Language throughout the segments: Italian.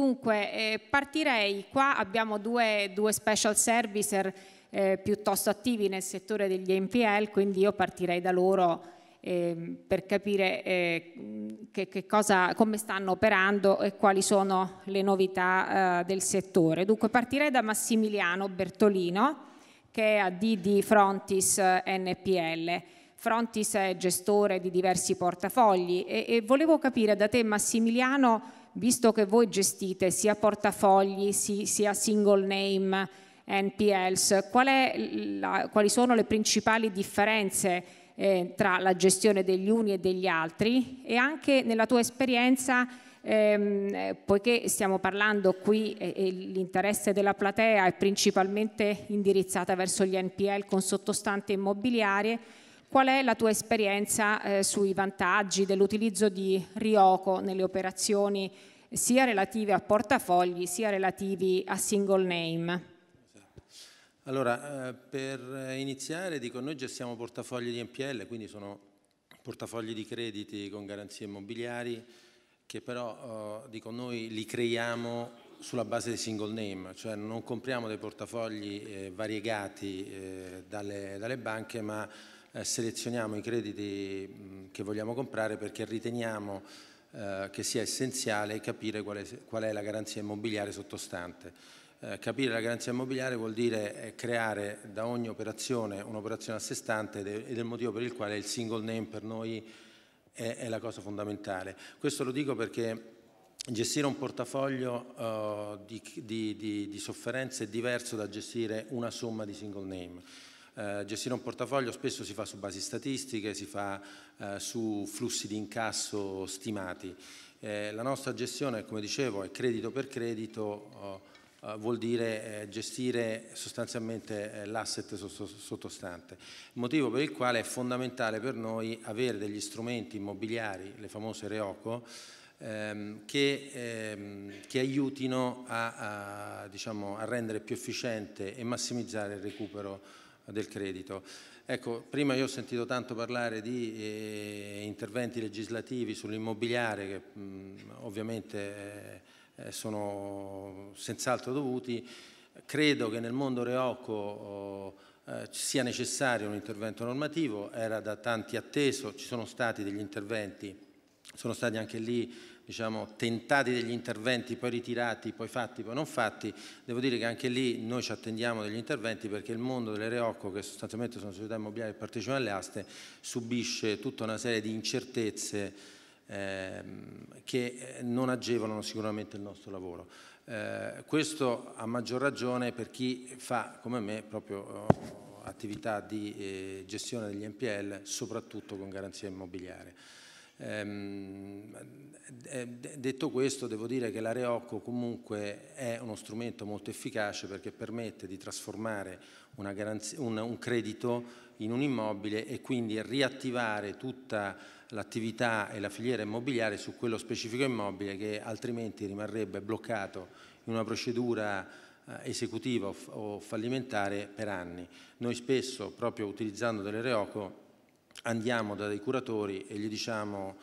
Dunque, eh, partirei, qua abbiamo due, due special servicer eh, piuttosto attivi nel settore degli NPL, quindi io partirei da loro eh, per capire eh, che, che cosa, come stanno operando e quali sono le novità eh, del settore. Dunque, partirei da Massimiliano Bertolino, che è AD di Frontis eh, NPL. Frontis è gestore di diversi portafogli e, e volevo capire da te Massimiliano visto che voi gestite sia portafogli sia single name eh, NPLs, qual la, quali sono le principali differenze eh, tra la gestione degli uni e degli altri e anche nella tua esperienza ehm, poiché stiamo parlando qui e, e l'interesse della platea è principalmente indirizzata verso gli NPL con sottostante immobiliarie, Qual è la tua esperienza eh, sui vantaggi dell'utilizzo di Rioco nelle operazioni sia relative a portafogli sia relativi a single name? Allora, eh, per iniziare dico noi gestiamo portafogli di NPL, quindi sono portafogli di crediti con garanzie immobiliari che però oh, dico noi li creiamo sulla base di single name, cioè non compriamo dei portafogli eh, variegati eh, dalle, dalle banche ma eh, selezioniamo i crediti mm, che vogliamo comprare perché riteniamo eh, che sia essenziale capire qual è, la garanzia immobiliare sottostante. Eh, capire la garanzia immobiliare vuol dire creare da ogni operazione un'operazione a sé stante ed è, il motivo per il quale il single name per noi è, la cosa fondamentale. Questo lo dico perché gestire un portafoglio di, di, di, di sofferenze è diverso da gestire una somma di single name. Eh, gestire un portafoglio spesso si fa su basi statistiche, si fa eh, su flussi di incasso stimati. Eh, la nostra gestione, come dicevo, è credito per credito, eh, eh, vuol dire gestire sostanzialmente l'asset sottostante, motivo per il quale è fondamentale per noi avere degli strumenti immobiliari, le famose Reoco, Ehm, che, ehm, che, aiutino a, a, diciamo, a, rendere più efficiente e massimizzare il recupero del credito. Ecco, prima io ho sentito tanto parlare di eh, interventi legislativi sull'immobiliare che mh, mm, ovviamente eh, eh, sono senz'altro dovuti. Credo che nel mondo reocco oh, eh, sia necessario un intervento normativo, era da tanti atteso, ci sono stati degli interventi, sono stati anche lì diciamo, tentati degli interventi, poi ritirati, poi fatti, poi non fatti, devo dire che anche lì noi ci attendiamo degli interventi perché il mondo delle Reocco, che sostanzialmente sono società immobiliari e partecipano alle aste, subisce tutta una serie di incertezze ehm, che eh, non agevolano sicuramente il nostro lavoro. Eh, questo a maggior ragione per chi fa come me proprio eh, attività di eh, gestione degli NPL, soprattutto con garanzia immobiliare. Ehm, eh, detto questo, devo dire che l'Areocco comunque è uno strumento molto efficace perché permette di trasformare garanzia, un, un, credito in un immobile e quindi riattivare tutta l'attività e la filiera immobiliare su quello specifico immobile che altrimenti rimarrebbe bloccato in una procedura eh, esecutiva o fallimentare per anni. Noi spesso, proprio utilizzando delle Reoco, andiamo da dei curatori e gli diciamo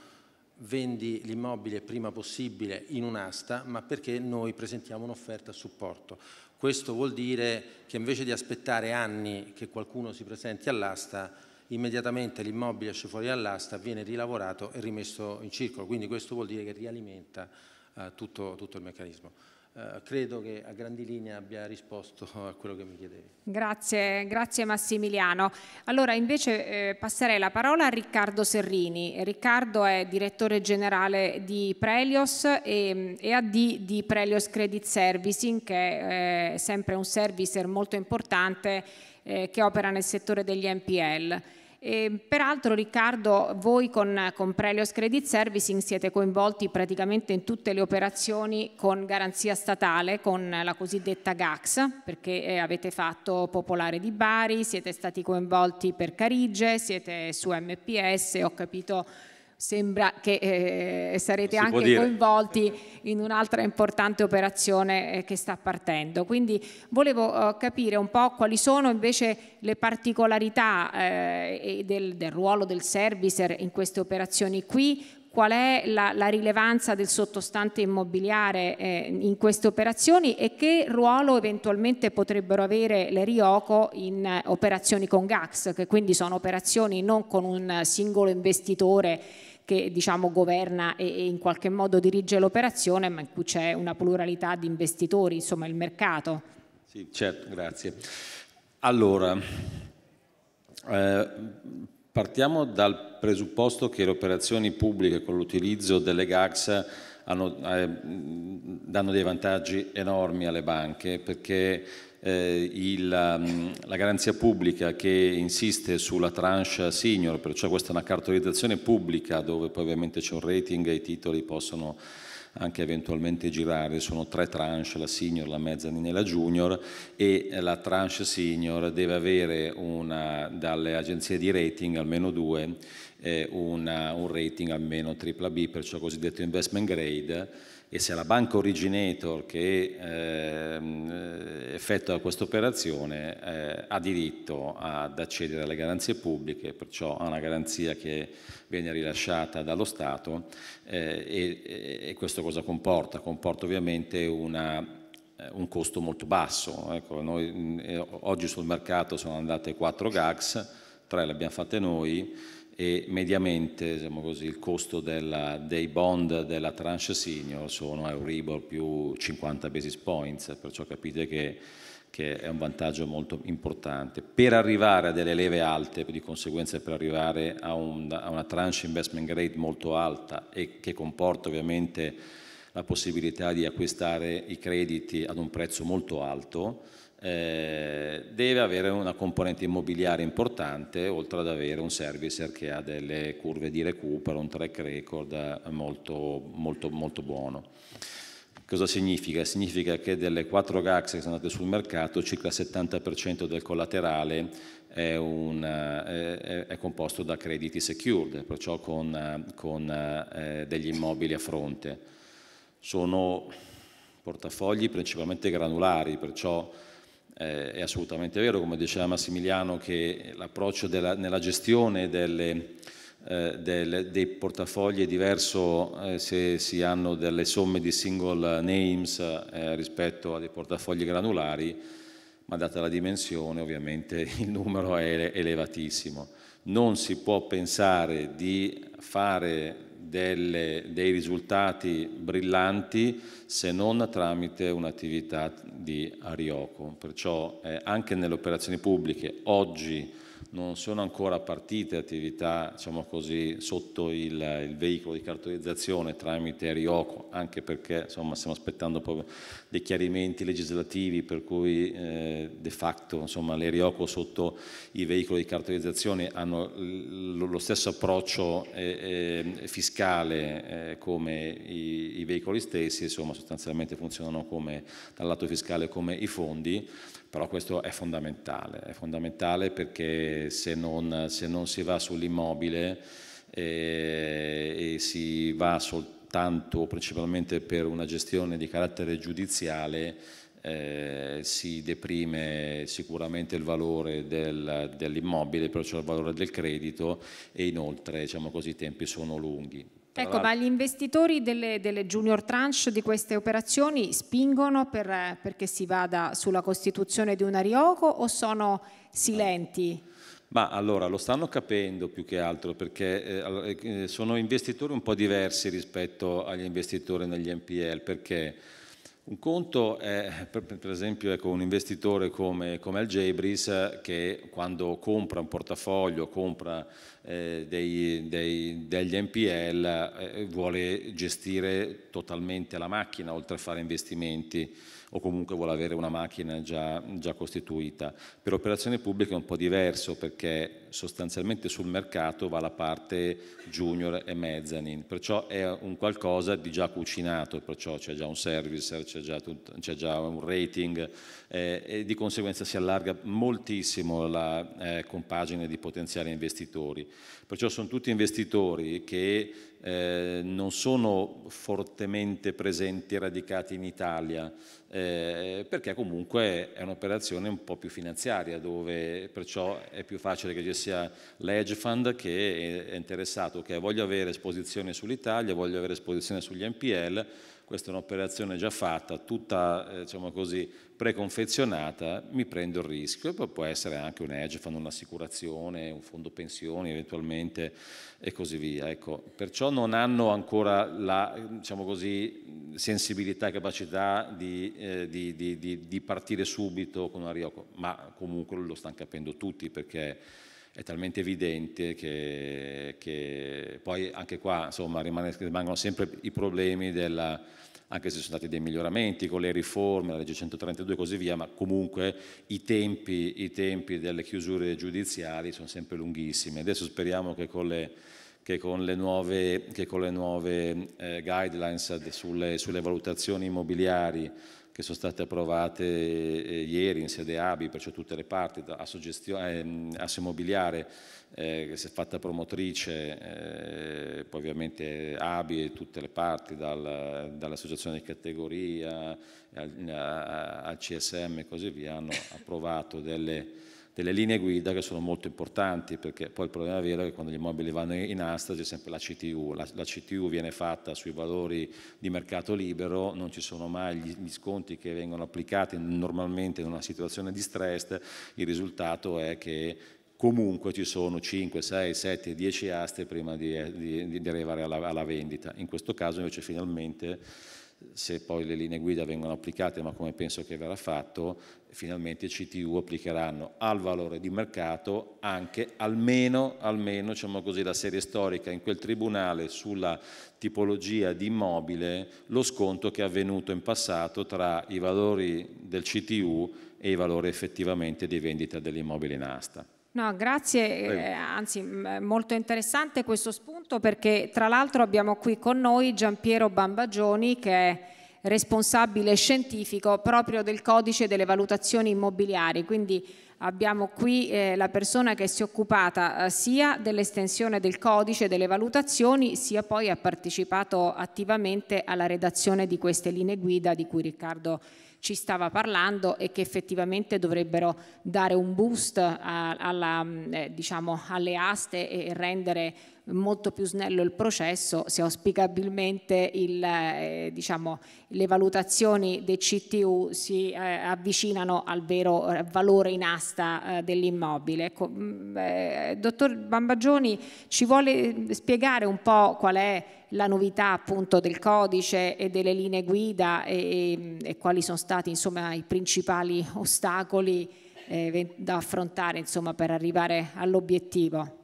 vendi l'immobile prima possibile in un'asta, ma perché noi presentiamo un'offerta a supporto. Questo vuol dire che invece di aspettare anni che qualcuno si presenti all'asta, immediatamente l'immobile esce fuori all'asta, viene rilavorato e rimesso in circolo. Quindi questo vuol dire che rialimenta eh, tutto, tutto il meccanismo. Eh, credo che a grandi linee abbia risposto a quello che mi chiedevi. Grazie, grazie Massimiliano. Allora invece eh, passerei la parola a Riccardo Serrini. Riccardo è direttore generale di Prelios e, e AD di Prelios Credit Servicing che è eh, sempre un servicer molto importante eh, che opera nel settore degli NPL. E, peraltro Riccardo, voi con, con Prelios Credit Servicing siete coinvolti praticamente in tutte le operazioni con garanzia statale, con la cosiddetta GAX, perché eh, avete fatto Popolare di Bari, siete stati coinvolti per Carige, siete su MPS, ho capito sembra che eh, sarete si anche coinvolti in un'altra importante operazione eh, che sta partendo. Quindi volevo eh, capire un po' quali sono invece le particolarità eh, del, del, ruolo del servicer in queste operazioni qui, qual è la, la rilevanza del sottostante immobiliare eh, in queste operazioni e che ruolo eventualmente potrebbero avere le RIOCO in eh, operazioni con GAX, che quindi sono operazioni non con un singolo investitore che diciamo, governa e, e, in qualche modo dirige l'operazione, ma in cui c'è una pluralità di investitori, insomma il mercato. Sì, certo, grazie. Allora, eh, partiamo dal presupposto che le operazioni pubbliche con l'utilizzo delle GAX hanno, eh, danno dei vantaggi enormi alle banche perché eh, il, mm, la garanzia pubblica che insiste sulla tranche senior, perciò questa è una cartolizzazione pubblica dove poi ovviamente c'è un rating e i titoli possono anche eventualmente girare, sono tre tranche, la senior, la mezza e la junior e la tranche senior deve avere una, dalle agenzie di rating almeno due, eh, una, un rating almeno AAA, perciò cosiddetto investment grade e se la banca originator che ehm, eh, effettua questa operazione eh, ha diritto ad accedere alle garanzie pubbliche, perciò ha una garanzia che viene rilasciata dallo Stato eh, e, e, questo cosa comporta? Comporta ovviamente una, eh, un costo molto basso. Ecco, noi, mm, eh, oggi sul mercato sono andate 4 GAX, 3 le abbiamo fatte noi, e mediamente diciamo così, il costo della, dei bond della tranche senior sono Euribor più 50 basis points, perciò capite che, che, è un vantaggio molto importante. Per arrivare a delle leve alte, di conseguenza per arrivare a, un, a una tranche investment grade molto alta e che comporta ovviamente la possibilità di acquistare i crediti ad un prezzo molto alto, eh, deve avere una componente immobiliare importante, oltre ad avere un servicer che ha delle curve di recupero, un track record eh, molto, molto, molto buono. Cosa significa? Significa che delle 4 GAX che sono andate sul mercato, circa il 70% del collaterale è, una, eh, è, è, composto da crediti secured, perciò con, con eh, degli immobili a fronte. Sono portafogli principalmente granulari, perciò eh, è assolutamente vero, come diceva Massimiliano, che l'approccio nella gestione delle, eh, del, dei portafogli è diverso eh, se si hanno delle somme di single names eh, rispetto a dei portafogli granulari, ma data la dimensione ovviamente il numero è elevatissimo. Non si può pensare di fare delle, dei risultati brillanti se non tramite un'attività di Arioco. Perciò eh, anche nelle operazioni pubbliche oggi non sono ancora partite attività diciamo così, sotto il, il, veicolo di cartolizzazione tramite Arioco, anche perché insomma, stiamo aspettando proprio dei chiarimenti legislativi per cui eh, de facto insomma, le Rioco sotto i veicoli di cartolizzazione hanno lo stesso approccio eh, eh, fiscale eh, come i, i, veicoli stessi, insomma sostanzialmente funzionano come, dal lato fiscale come i fondi, però questo è fondamentale, è fondamentale perché se non, se non si va sull'immobile eh, e si va soltanto tanto principalmente per una gestione di carattere giudiziale eh, si deprime sicuramente il valore del, dell'immobile, perciò il valore del credito e inoltre diciamo così, i tempi sono lunghi. Ecco, ma gli investitori delle, delle, junior tranche di queste operazioni spingono per, perché si vada sulla costituzione di una RIOCO o sono silenti? Ma allora lo stanno capendo più che altro perché eh, eh sono investitori un po' diversi rispetto agli investitori negli NPL perché un conto è per esempio ecco, un investitore come, come Algebris che quando compra un portafoglio, compra eh, dei, dei, degli NPL eh, vuole gestire totalmente la macchina oltre a fare investimenti o comunque vuole avere una macchina già, già costituita. Per operazioni pubbliche è un po' diverso perché sostanzialmente sul mercato va la parte junior e mezzanine, perciò è un qualcosa di già cucinato, perciò c'è già un servicer, c'è già, già, un rating eh, e di conseguenza si allarga moltissimo la eh, compagine di potenziali investitori. Perciò sono tutti investitori che eh, non sono fortemente presenti e radicati in Italia, eh, perché comunque è un'operazione un po' più finanziaria, dove perciò è più facile che ci sia l'edge fund che è interessato, che okay, voglio avere esposizione sull'Italia, voglio avere esposizione sugli NPL, questa è un'operazione già fatta, tutta eh, diciamo così, preconfezionata, mi prendo il rischio, poi può essere anche un hedge, fund, un'assicurazione, un fondo pensioni eventualmente e così via. Ecco, perciò non hanno ancora la diciamo così, sensibilità e capacità di, eh, di, di, di, partire subito con una Rioco, ma comunque lo stanno capendo tutti perché è talmente evidente che, che poi anche qua insomma, rimane, rimangono sempre i problemi della anche se sono stati dei miglioramenti con le riforme, la legge 132 e così via, ma comunque i tempi, i tempi delle chiusure giudiziali sono sempre lunghissimi. Adesso speriamo che con le che con le nuove, con le nuove eh, guidelines sulle, sulle, valutazioni immobiliari che sono state approvate eh, ieri in sede ABI, perciò tutte le parti, da ehm, Asso Immobiliare eh, che si è fatta promotrice, eh, poi ovviamente ABI e tutte le parti, dal, dall'associazione di categoria al, a, al CSM e così via, hanno approvato delle delle linee guida che sono molto importanti, perché poi il problema vero è che quando gli immobili vanno in asta c'è sempre la CTU, la, la, CTU viene fatta sui valori di mercato libero, non ci sono mai gli, gli sconti che vengono applicati normalmente in una situazione di stress, il risultato è che comunque ci sono 5, 6, 7, 10 aste prima di, eh, di, di arrivare alla, alla vendita. In questo caso invece finalmente se poi le linee guida vengono applicate, ma come penso che verrà fatto, finalmente i CTU applicheranno al valore di mercato anche almeno, almeno diciamo così, la serie storica in quel tribunale sulla tipologia di immobile, lo sconto che è avvenuto in passato tra i valori del CTU e i valori effettivamente di vendita dell'immobile in asta. No, grazie, eh, anzi molto interessante questo spunto perché tra l'altro abbiamo qui con noi Giampiero Bambagioni che è responsabile scientifico proprio del codice delle valutazioni immobiliari, quindi abbiamo qui eh, la persona che si è occupata eh, sia dell'estensione del codice delle valutazioni sia poi ha partecipato attivamente alla redazione di queste linee guida di cui Riccardo ci stava parlando e che effettivamente dovrebbero dare un boost a, alla, mm, eh, diciamo, alle aste e rendere molto più snello il processo se auspicabilmente il, eh, diciamo, le valutazioni del CTU si eh, avvicinano al vero eh, valore in asta eh, dell'immobile. Ecco, mm, eh, dottor Bambagioni ci vuole mm, spiegare un po' qual è la novità appunto del codice e delle linee guida e, e quali sono stati insomma, i principali ostacoli eh, da affrontare insomma, per arrivare all'obiettivo.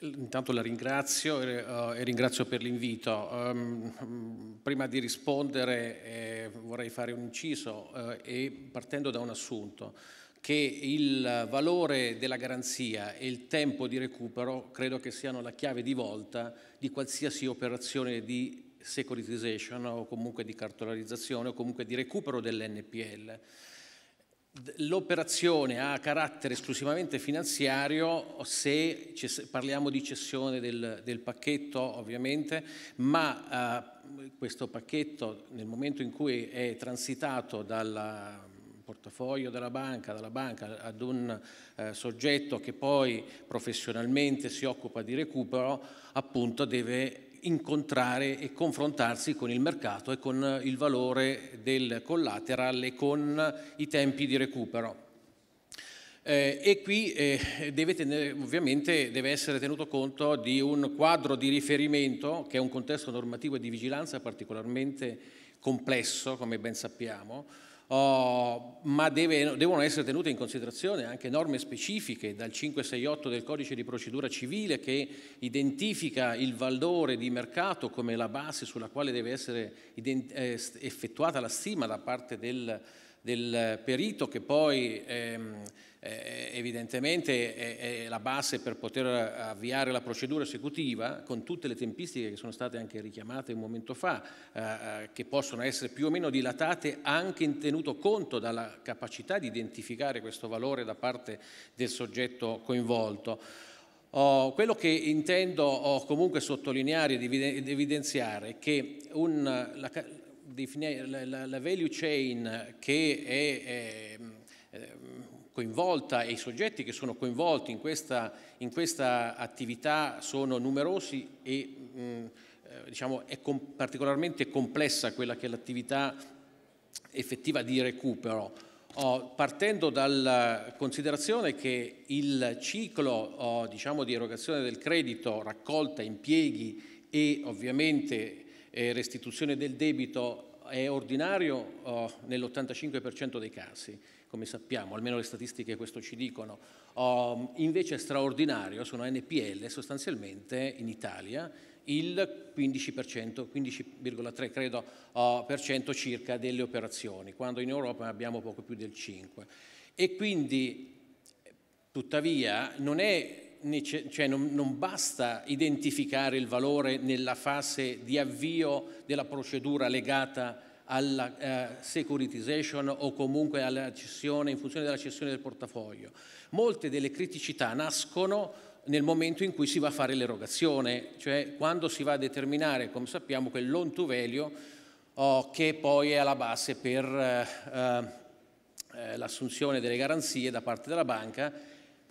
Intanto la ringrazio eh, eh, e ringrazio per l'invito. Ehm, prima di rispondere eh, vorrei fare un inciso e partendo da un assunto che il valore della garanzia e il tempo di recupero credo che siano la chiave di volta di qualsiasi operazione di securitization o comunque di cartolarizzazione o comunque di recupero dell'NPL. L'operazione ha carattere esclusivamente finanziario se parliamo di cessione del, del pacchetto ovviamente, ma eh, questo pacchetto nel momento in cui è transitato dalla portafoglio della banca, dalla banca ad un eh, soggetto che poi professionalmente si occupa di recupero, appunto deve incontrare e confrontarsi con il mercato e con il valore del collateral e con i tempi di recupero. Eh, e qui eh, deve tenere, ovviamente deve essere tenuto conto di un quadro di riferimento che è un contesto normativo e di vigilanza particolarmente complesso, come ben sappiamo, oh, ma deve, devono essere tenute in considerazione anche norme specifiche dal 568 del codice di procedura civile che identifica il valore di mercato come la base sulla quale deve essere eh, effettuata la stima da parte del, del perito che poi... Ehm, eh, evidentemente è, è, la base per poter avviare la procedura esecutiva con tutte le tempistiche che sono state anche richiamate un momento fa, eh, eh che possono essere più o meno dilatate anche in tenuto conto dalla capacità di identificare questo valore da parte del soggetto coinvolto. Oh, quello che intendo oh, comunque sottolineare ed evidenziare è che un, la, la, la, value chain che è, è coinvolta e i soggetti che sono coinvolti in questa, in questa attività sono numerosi e mh, mm, eh, diciamo, è com particolarmente complessa quella che è l'attività effettiva di recupero. Oh, partendo dalla considerazione che il ciclo oh, diciamo, di erogazione del credito, raccolta, impieghi e ovviamente eh, restituzione del debito è ordinario oh, nell'85% dei casi, come sappiamo, almeno le statistiche questo ci dicono, oh, invece è straordinario sono NPL sostanzialmente in Italia il 15%, 15,3 credo, oh, per cento circa delle operazioni, quando in Europa abbiamo poco più del 5%. E quindi, tuttavia, non è cioè non, non basta identificare il valore nella fase di avvio della procedura legata alla eh, securitization o comunque alla cessione, in funzione della cessione del portafoglio. Molte delle criticità nascono nel momento in cui si va a fare l'erogazione, cioè quando si va a determinare, come sappiamo, quel loan to value oh, che poi è alla base per eh, eh, l'assunzione delle garanzie da parte della banca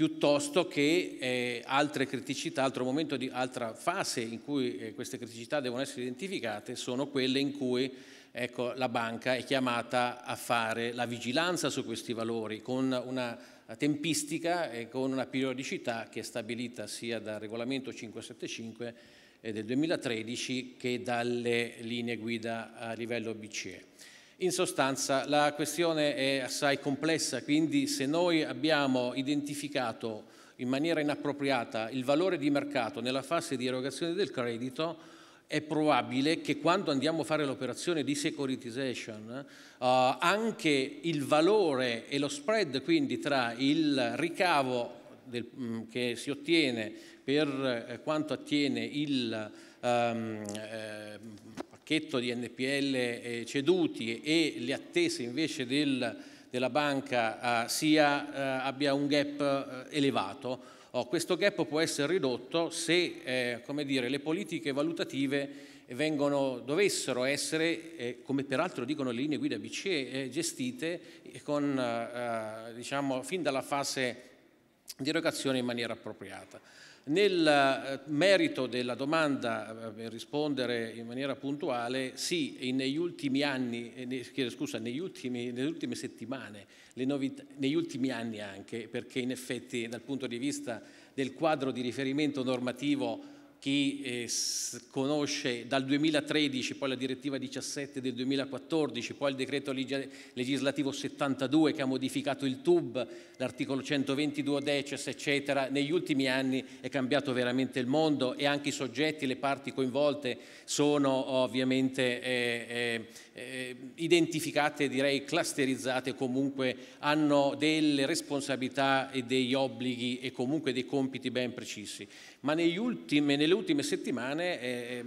piuttosto che eh, altre criticità, altro momento di altra fase in cui eh, queste criticità devono essere identificate sono quelle in cui ecco, la banca è chiamata a fare la vigilanza su questi valori con una tempistica e con una periodicità che è stabilita sia dal regolamento 575 eh, del 2013 che dalle linee guida a livello BCE. In sostanza la questione è assai complessa, quindi se noi abbiamo identificato in maniera inappropriata il valore di mercato nella fase di erogazione del credito, è probabile che quando andiamo a fare l'operazione di securitization eh, anche il valore e lo spread quindi tra il ricavo del, mm, che si ottiene per eh, quanto attiene il, um, eh, pacchetto di NPL eh, ceduti e le attese invece del, della banca eh, sia, eh, abbia un gap elevato. Oh, questo gap può essere ridotto se eh, dire, le politiche valutative vengono, dovessero essere, eh, come peraltro dicono le linee guida BCE, eh, gestite con, diciamo, fin dalla fase di erogazione in maniera appropriata. Nel eh, merito della domanda, eh, per rispondere in maniera puntuale, sì, negli ultimi anni, eh, scusa, negli ultimi, nelle ultime settimane, le novità, negli ultimi anni anche, perché in effetti dal punto di vista del quadro di riferimento normativo chi eh, conosce dal 2013, poi la direttiva 17 del 2014, poi il decreto legislativo 72 che ha modificato il TUB, l'articolo 122 deces, eccetera, negli ultimi anni è cambiato veramente il mondo e anche i soggetti, le parti coinvolte sono ovviamente eh, eh, eh identificate, direi clusterizzate, comunque hanno delle responsabilità e degli obblighi e comunque dei compiti ben precisi. Ma negli ultimi, nelle nelle ultime settimane eh,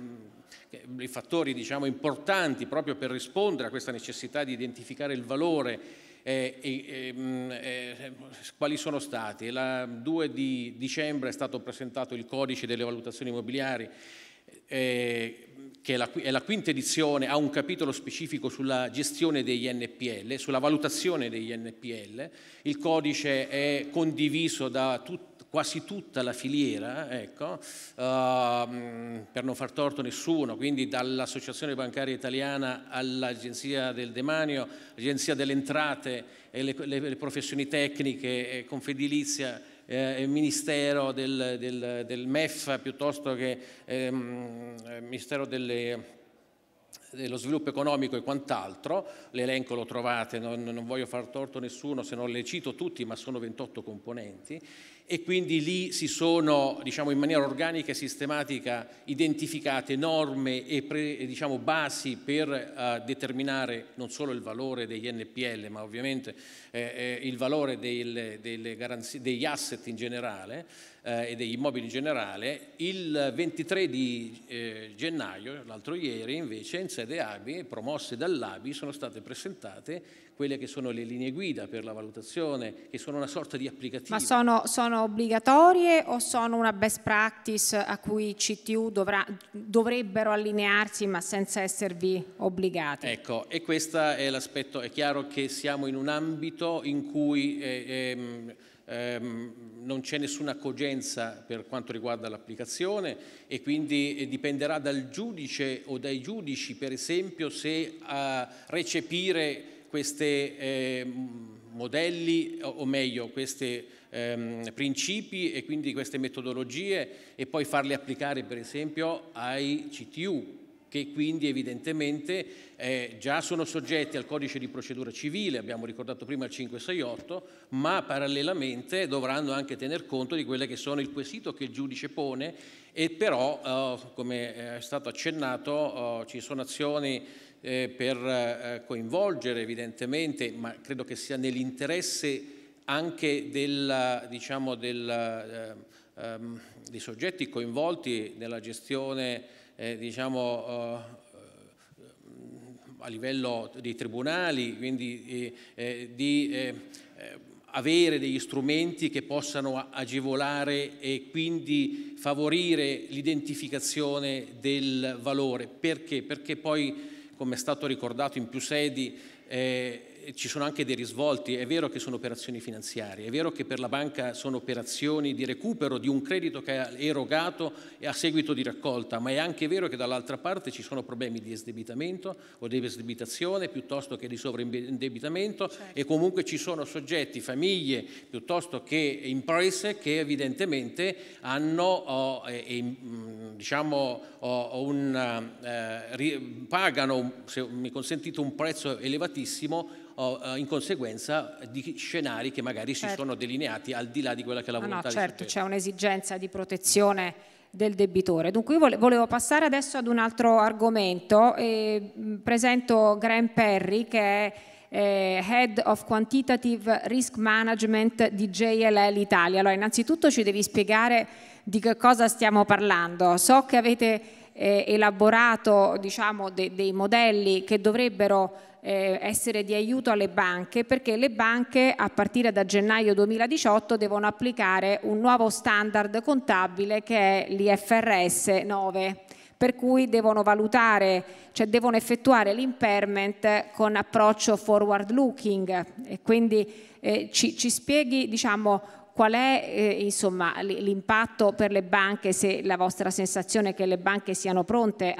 i fattori diciamo, importanti proprio per rispondere a questa necessità di identificare il valore eh, ehm, eh, quali sono stati. La 2 di dicembre è stato presentato il codice delle valutazioni immobiliari eh, che è la, è la, quinta edizione, ha un capitolo specifico sulla gestione degli NPL, sulla valutazione degli NPL. Il codice è condiviso da tutti quasi tutta la filiera, ecco, ehm, per non far torto a nessuno, quindi dall'Associazione Bancaria Italiana all'Agenzia del Demanio, l'Agenzia delle Entrate e le, le, professioni tecniche, Confedilizia eh, eh Ministero del, del, del, MEF piuttosto che ehm, Ministero delle dello eh, sviluppo economico e quant'altro, l'elenco lo trovate, non, non, voglio far torto a nessuno se non le cito tutti, ma sono 28 componenti e quindi lì si sono diciamo, in maniera organica e sistematica identificate norme e pre, diciamo, basi per eh, determinare non solo il valore degli NPL, ma ovviamente eh, eh, il valore del, garanzie, degli asset in generale eh, e degli immobili in generale. Il 23 di eh, gennaio, l'altro ieri, invece, in sede ABI, promosse dall'ABI, sono state presentate quelle che sono le linee guida per la valutazione, che sono una sorta di applicativo. Ma sono, sono obbligatorie o sono una best practice a cui i CTU dovrà, dovrebbero allinearsi ma senza esservi obbligati? Ecco, e questo è l'aspetto, è chiaro che siamo in un ambito in cui... Eh, eh, ehm, non c'è nessuna cogenza per quanto riguarda l'applicazione e quindi eh, dipenderà dal giudice o dai giudici, per esempio, se a recepire questi eh, modelli o meglio questi ehm, principi e quindi queste metodologie e poi farli applicare per esempio ai CTU che quindi evidentemente eh, già sono soggetti al codice di procedura civile, abbiamo ricordato prima il 568, ma parallelamente dovranno anche tener conto di quelle che sono il quesito che il giudice pone e però, eh, come eh, è stato accennato, eh, ci sono azioni eh, per eh, coinvolgere evidentemente, ma credo che sia nell'interesse anche del, diciamo, del, ehm, dei soggetti coinvolti nella gestione eh, diciamo, eh, a livello dei tribunali, quindi eh, eh, di avere degli strumenti che possano agevolare e quindi favorire l'identificazione del valore. Perché? Perché poi, come è stato ricordato in più sedi, eh, ci sono anche dei risvolti, è vero che sono operazioni finanziarie, è vero che per la banca sono operazioni di recupero di un credito che ha erogato e a seguito di raccolta, ma è anche vero che dall'altra parte ci sono problemi di esdebitamento o di esdebitazione piuttosto che di sovraindebitamento certo. e comunque ci sono soggetti, famiglie piuttosto che imprese che evidentemente hanno oh, eh, diciamo, oh, un, eh, pagano, se mi consentite, un prezzo elevatissimo eh, in conseguenza di scenari che magari certo. si sono delineati al di là di quella che è la ah, volontà no, no, certo, c'è un'esigenza di protezione del debitore. Dunque io volevo passare adesso ad un altro argomento. Eh, presento Graham Perry che è eh, Head of Quantitative Risk Management di JLL Italia. Allora innanzitutto ci devi spiegare di che cosa stiamo parlando. So che avete eh, elaborato diciamo, de dei modelli che dovrebbero eh, essere di aiuto alle banche perché le banche a partire da gennaio 2018 devono applicare un nuovo standard contabile che è l'IFRS 9 per cui devono valutare, cioè devono effettuare l'impairment con approccio forward looking. E quindi eh, ci, ci, spieghi diciamo, qual è eh, insomma, l'impatto per le banche se la vostra sensazione è che le banche siano pronte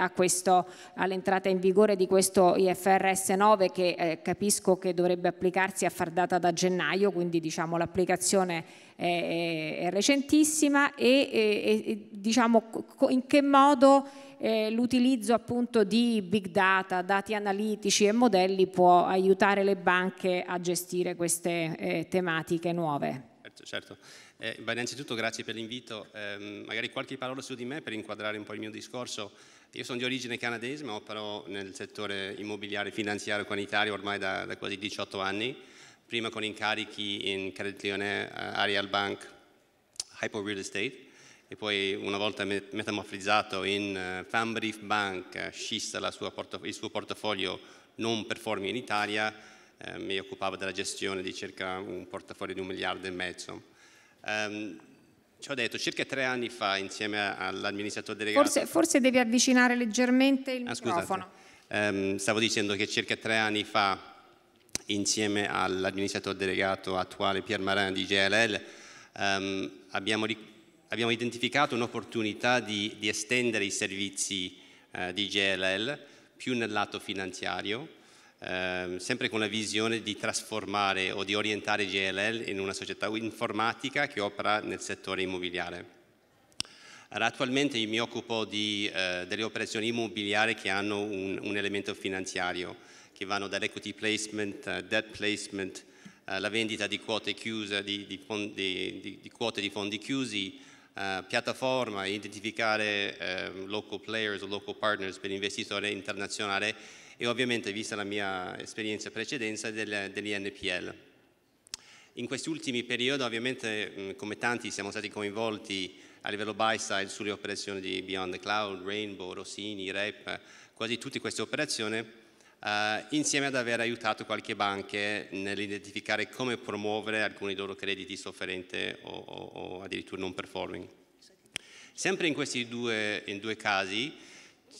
all'entrata in vigore di questo IFRS 9 che eh, capisco che dovrebbe applicarsi a far data da gennaio, quindi diciamo, l'applicazione è, è, recentissima e, e, e diciamo, in che modo eh, l'utilizzo appunto di big data, dati analitici e modelli può aiutare le banche a gestire queste eh, tematiche nuove certo. Eh, beh, innanzitutto grazie per l'invito, eh, magari qualche parola su di me per inquadrare un po' il mio discorso. Io sono di origine canadese ma opero nel settore immobiliare, e finanziario, quantitario ormai da, da quasi 18 anni, prima con incarichi in Credit Leone, eh, Arial Bank, Hypo Real Estate e poi una volta metamorfizzato in eh, Fanbrief Bank, eh, scissa il suo portafoglio non performing in Italia, eh, mi occupavo della gestione di circa un portafoglio di un miliardo e mezzo. Um, ci ho detto circa tre anni fa insieme all'amministratore delegato... Forse, forse, devi avvicinare leggermente il ah, microfono. Um, stavo dicendo che circa tre anni fa insieme all'amministratore delegato attuale Pier Marin di GLL um, ehm, abbiamo, abbiamo, identificato un'opportunità di, di, estendere i servizi uh, di GLL più nel lato finanziario eh, sempre con la visione di trasformare o di orientare GLL in una società informatica che opera nel settore immobiliare. Allora, attualmente mi occupo di, eh, delle operazioni immobiliari che hanno un, un, elemento finanziario, che vanno dall'equity placement, uh, debt placement, uh, la vendita di quote, chiuse, di, di, fondi, di quote di fondi chiusi, Uh, piattaforma, identificare uh, local players o local partners per l'investitore internazionale e ovviamente, vista la mia esperienza precedenza, dell'INPL. In questi ultimi periodi, ovviamente, come tanti, siamo stati coinvolti a livello buy side sulle operazioni di Beyond the Cloud, Rainbow, Rossini, REP, quasi tutte queste operazioni, Uh, insieme ad aver aiutato qualche banca nell'identificare come promuovere alcuni loro crediti sofferenti o, o, o addirittura non performing. Sempre in questi due, in due casi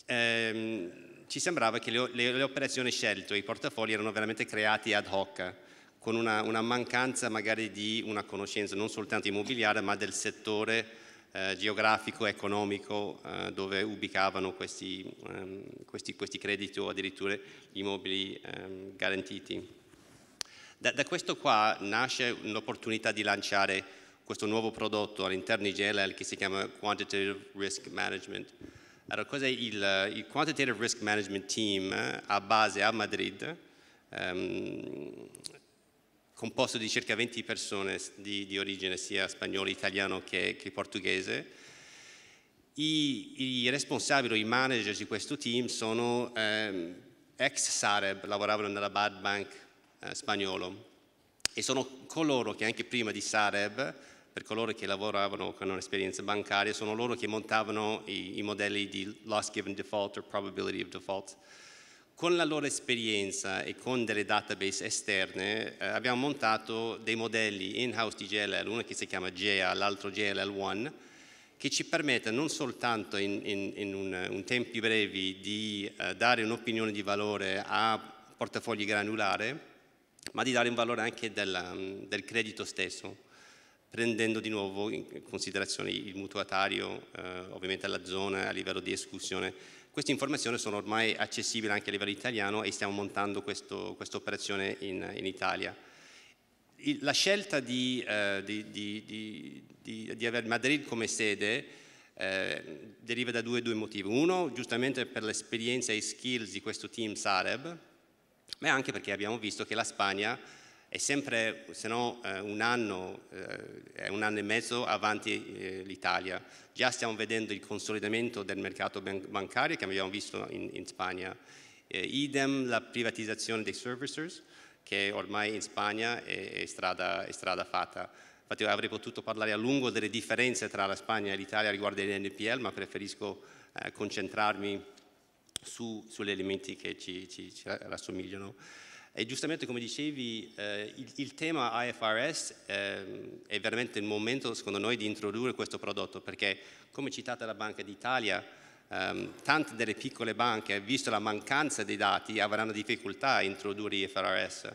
ehm, ci sembrava che le, le, le operazioni scelte, i portafogli erano veramente creati ad hoc, con una, una, mancanza magari di una conoscenza non soltanto immobiliare ma del settore eh, geografico, economico eh, dove ubicavano questi, ehm, questi, questi, crediti o addirittura gli immobili ehm, garantiti. Da, da, questo qua nasce l'opportunità di lanciare questo nuovo prodotto all'interno di JLL che si chiama Quantitative Risk Management allora, cos'è il, il, Quantitative Risk Management Team eh, a base a Madrid, ehm, composto di circa 20 persone di, di origine sia spagnolo, italiano che, che portoghese. I, I, responsabili o i manager di questo team sono ehm, ex Sareb, lavoravano nella Bad Bank eh, spagnolo e sono coloro che anche prima di Sareb per coloro che lavoravano con un'esperienza bancaria, sono loro che montavano i, i modelli di loss given default o probability of default. Con la loro esperienza e con delle database esterne eh, abbiamo montato dei modelli in-house di GLL, uno che si chiama GEA, l'altro GLL1, che ci permette non soltanto in, in, in un, un, tempi brevi di eh, dare un'opinione di valore a portafogli granulare, ma di dare un valore anche del, mm, del credito stesso prendendo di nuovo in considerazione il mutuatario, eh, ovviamente alla zona, a livello di escursione. Queste informazioni sono ormai accessibili anche a livello italiano e stiamo montando questa operazione in, in Italia. Il, la scelta di, eh, di, di, di, avere Madrid come sede eh, deriva da due, due motivi. Uno, giustamente per l'esperienza e i skills di questo team Sareb, ma anche perché abbiamo visto che la Spagna è sempre, se no, eh, un anno, eh, un anno e mezzo avanti eh, l'Italia. Già stiamo vedendo il consolidamento del mercato bancario che abbiamo visto in, in Spagna. Eh, idem la privatizzazione dei servicers, che ormai in Spagna è, è, strada, è strada fatta. Infatti avrei potuto parlare a lungo delle differenze tra la Spagna e l'Italia riguardo agli NPL, ma preferisco eh, concentrarmi su, sugli elementi che ci, ci, ci rassomigliano. E giustamente come dicevi, eh, il, il, tema IFRS eh, è veramente il momento secondo noi di introdurre questo prodotto perché come citata la Banca d'Italia, ehm, tante delle piccole banche, visto la mancanza dei dati, avranno difficoltà a introdurre IFRS. Um,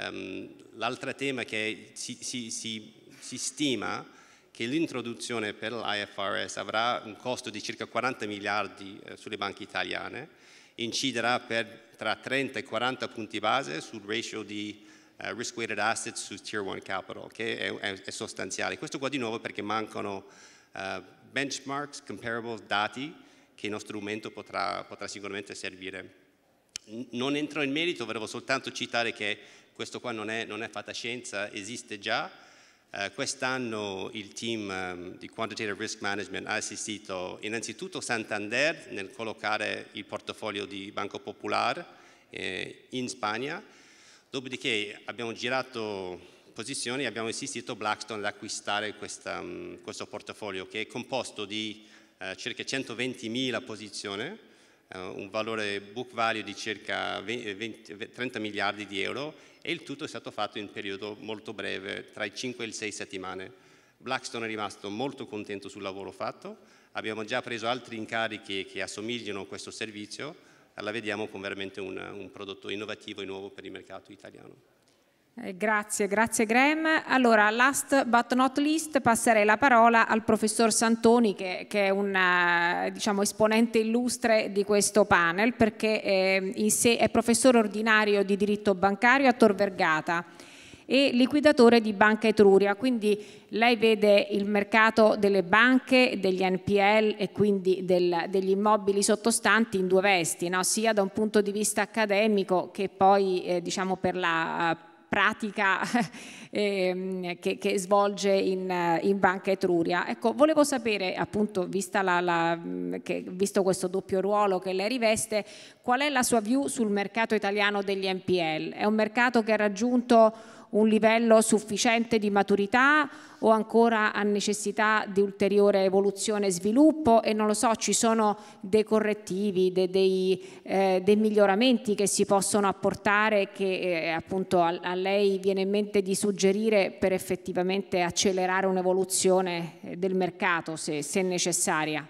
ehm, l'altro tema che si, si, si, si stima che l'introduzione per l'IFRS avrà un costo di circa 40 miliardi eh, sulle banche italiane inciderà per tra 30 e 40 punti base sul ratio di uh, risk-weighted assets su Tier 1 Capital, che è, è, è, sostanziale. Questo qua di nuovo perché mancano uh, benchmarks, comparable dati che il nostro strumento potrà, potrà sicuramente servire. Non entro in merito, volevo soltanto citare che questo qua non è, non è fantascienza, esiste già, eh, quest'anno il team um, di Quantitative Risk Management ha assistito innanzitutto Santander nel collocare il portafoglio di Banco Popular eh, in Spagna, dopodiché abbiamo girato posizioni e abbiamo assistito Blackstone ad acquistare questa, um, questo portafoglio che è composto di uh, circa 120.000 posizioni eh, un valore book value di circa 20, 20, 30 miliardi di euro e il tutto è stato fatto in un periodo molto breve, tra i 5 e i 6 settimane. Blackstone è rimasto molto contento sul lavoro fatto, abbiamo già preso altri incarichi che assomigliano a questo servizio, eh, la vediamo come veramente un, un prodotto innovativo e nuovo per il mercato italiano. Eh, grazie, grazie Graham. Allora, last but not least passerei la parola al professor Santoni che, che è un eh, diciamo, esponente illustre di questo panel perché eh, in sé è professore ordinario di diritto bancario a Tor Vergata e liquidatore di Banca Etruria, quindi lei vede il mercato delle banche, degli NPL e quindi del, degli immobili sottostanti in due vesti, no? sia da un punto di vista accademico che poi eh, diciamo per la pratica eh, che, che, svolge in, in, Banca Etruria. Ecco, volevo sapere, appunto, la, la, che, visto questo doppio ruolo che lei riveste, qual è la sua view sul mercato italiano degli NPL? È un mercato che ha raggiunto un livello sufficiente di maturità o ancora ha necessità di ulteriore evoluzione e sviluppo e non lo so, ci sono dei correttivi, dei, dei, eh, dei miglioramenti che si possono apportare che eh, appunto a, a, lei viene in mente di suggerire per effettivamente accelerare un'evoluzione eh, del mercato se, se necessaria.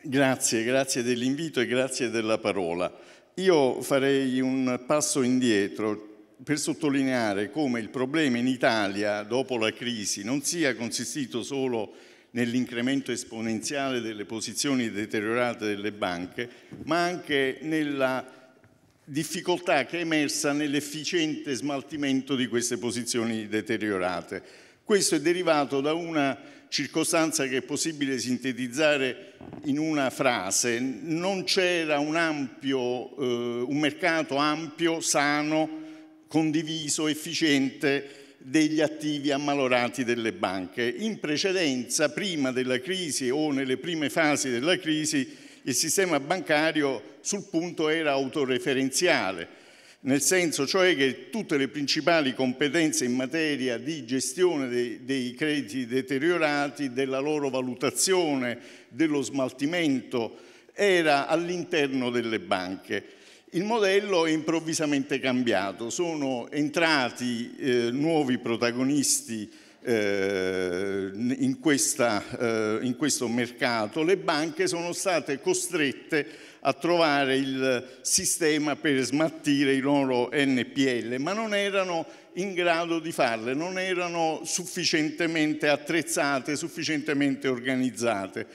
Grazie, grazie dell'invito e grazie della parola. Io farei un passo indietro, per sottolineare come il problema in Italia dopo la crisi non sia consistito solo nell'incremento esponenziale delle posizioni deteriorate delle banche, ma anche nella difficoltà che è emersa nell'efficiente smaltimento di queste posizioni deteriorate. Questo è derivato da una circostanza che è possibile sintetizzare in una frase. Non c'era un, eh, un mercato ampio, sano, condiviso, efficiente degli attivi ammalorati delle banche. In precedenza, prima della crisi o nelle prime fasi della crisi, il sistema bancario sul punto era autoreferenziale, nel senso cioè che tutte le principali competenze in materia di gestione dei, dei crediti deteriorati, della loro valutazione, dello smaltimento, era all'interno delle banche. Il modello è improvvisamente cambiato, sono entrati eh, nuovi protagonisti eh, in, questa, eh, in questo mercato, le banche sono state costrette a trovare il sistema per smaltire i loro NPL, ma non erano in grado di farle, non erano sufficientemente attrezzate, sufficientemente organizzate.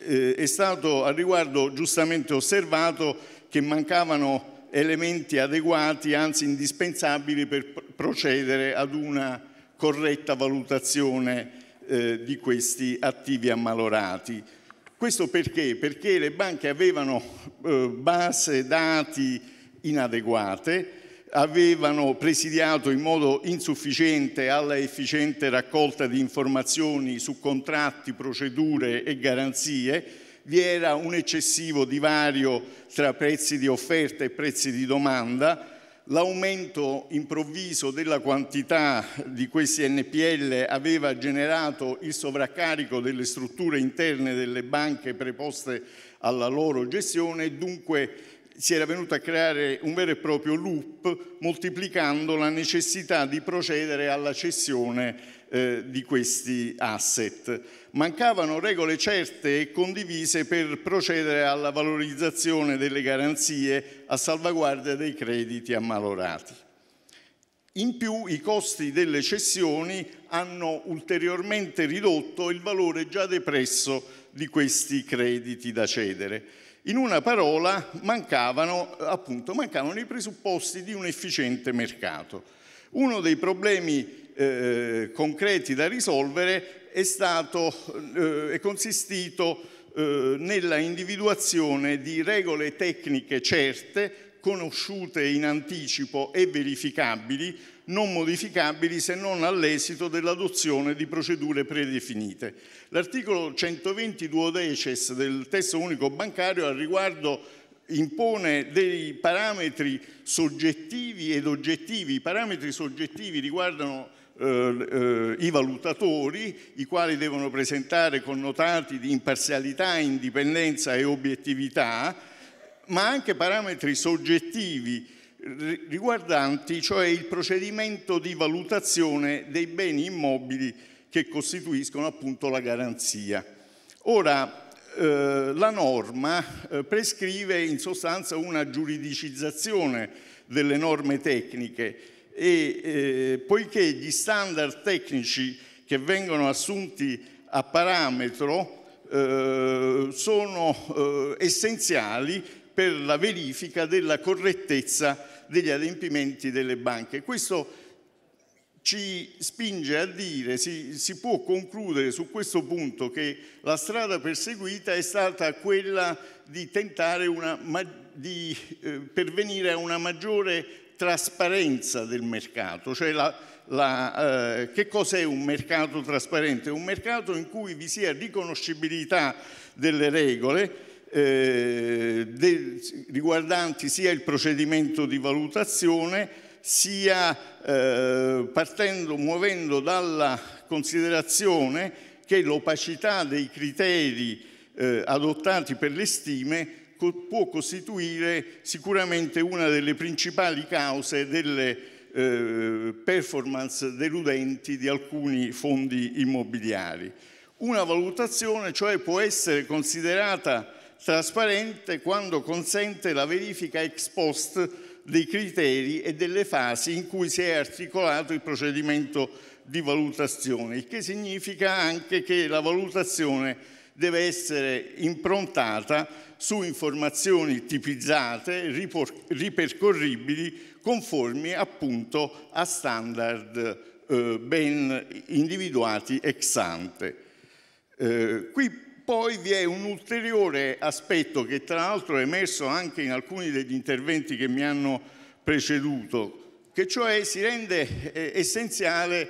Eh, è stato a riguardo giustamente osservato che mancavano elementi adeguati, anzi indispensabili per procedere ad una corretta valutazione eh, di questi attivi ammalorati. Questo perché? Perché le banche avevano eh, base dati inadeguate, avevano presidiato in modo insufficiente alla efficiente raccolta di informazioni su contratti, procedure e garanzie vi era un eccessivo divario tra prezzi di offerta e prezzi di domanda, l'aumento improvviso della quantità di questi NPL aveva generato il sovraccarico delle strutture interne delle banche preposte alla loro gestione e dunque si era venuto a creare un vero e proprio loop moltiplicando la necessità di procedere alla cessione eh, di questi asset. Mancavano regole certe e condivise per procedere alla valorizzazione delle garanzie a salvaguardia dei crediti ammalorati. In più i costi delle cessioni hanno ulteriormente ridotto il valore già depresso di questi crediti da cedere. In una parola mancavano, appunto, mancavano i presupposti di un efficiente mercato. Uno dei problemi eh, concreti da risolvere è, stato, eh, è consistito eh, nella individuazione di regole tecniche certe, conosciute in anticipo e verificabili, non modificabili se non all'esito dell'adozione di procedure predefinite. L'articolo 120 duodeces del testo unico bancario al riguardo impone dei parametri soggettivi ed oggettivi. I parametri soggettivi riguardano eh, eh, i valutatori, i quali devono presentare connotati di imparzialità, indipendenza e obiettività, ma anche parametri soggettivi riguardanti cioè il procedimento di valutazione dei beni immobili che costituiscono appunto la garanzia. Ora, eh, la norma eh, prescrive in sostanza una giuridicizzazione delle norme tecniche e eh, poiché gli standard tecnici che vengono assunti a parametro eh, sono eh, essenziali per la verifica della correttezza degli adempimenti delle banche. Questo ci spinge a dire, si, si, può concludere su questo punto che la strada perseguita è stata quella di tentare una, di eh, pervenire a una maggiore trasparenza del mercato, cioè la, la, eh, che cos'è un mercato trasparente? Un mercato in cui vi sia riconoscibilità delle regole, eh, de, riguardanti sia il procedimento di valutazione sia eh, partendo, muovendo dalla considerazione che l'opacità dei criteri eh, adottati per le stime può costituire sicuramente una delle principali cause delle eh, performance deludenti di alcuni fondi immobiliari. Una valutazione cioè può essere considerata trasparente quando consente la verifica ex post dei criteri e delle fasi in cui si è articolato il procedimento di valutazione, il che significa anche che la valutazione deve essere improntata su informazioni tipizzate, ripercorribili, conformi appunto a standard eh, ben individuati ex ante. Eh, qui poi vi è un ulteriore aspetto che tra l'altro è emerso anche in alcuni degli interventi che mi hanno preceduto, che cioè si rende eh, essenziale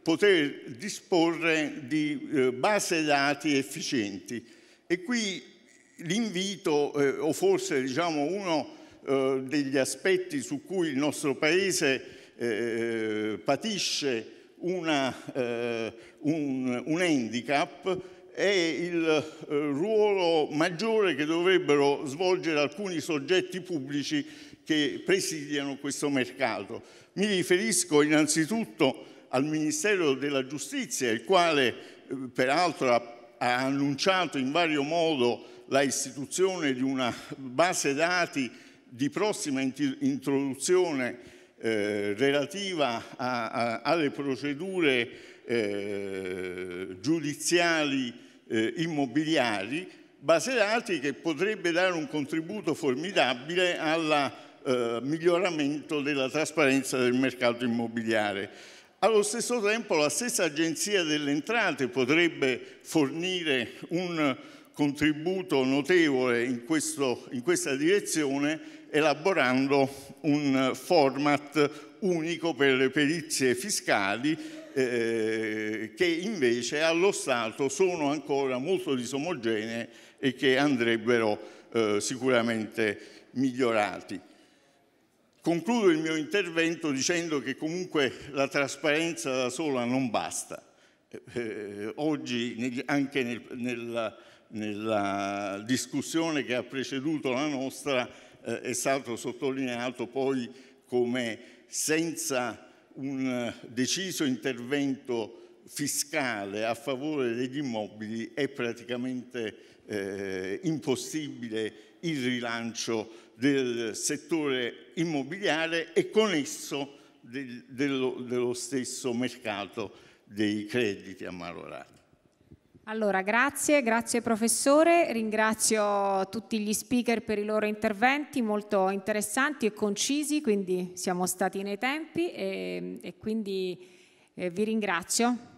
poter disporre di eh, base dati efficienti. E qui l'invito, eh, o forse diciamo, uno eh, degli aspetti su cui il nostro Paese eh, patisce una, eh, un, un handicap, è il eh, ruolo maggiore che dovrebbero svolgere alcuni soggetti pubblici che presidiano questo mercato. Mi riferisco innanzitutto al Ministero della Giustizia, il quale eh, peraltro ha annunciato in vario modo la istituzione di una base dati di prossima introduzione eh, relativa a, a, alle procedure eh, giudiziali eh, immobiliari dati che potrebbe dare un contributo formidabile al eh, miglioramento della trasparenza del mercato immobiliare. Allo stesso tempo la stessa agenzia delle entrate potrebbe fornire un contributo notevole in, questo, in questa direzione elaborando un format unico per le perizie fiscali eh, eh, che invece allo Stato sono ancora molto disomogenee e che andrebbero eh, sicuramente migliorati. Concludo il mio intervento dicendo che comunque la trasparenza da sola non basta. Eh, eh oggi anche nel, nella, nella, discussione che ha preceduto la nostra eh, è stato sottolineato poi come senza un eh, deciso intervento fiscale a favore degli immobili è praticamente eh, impossibile il rilancio del settore immobiliare e con esso del, dello, dello stesso mercato dei crediti a mano allora, grazie, grazie professore, ringrazio tutti gli speaker per i loro interventi molto interessanti e concisi, quindi siamo stati nei tempi e, e quindi eh, vi ringrazio.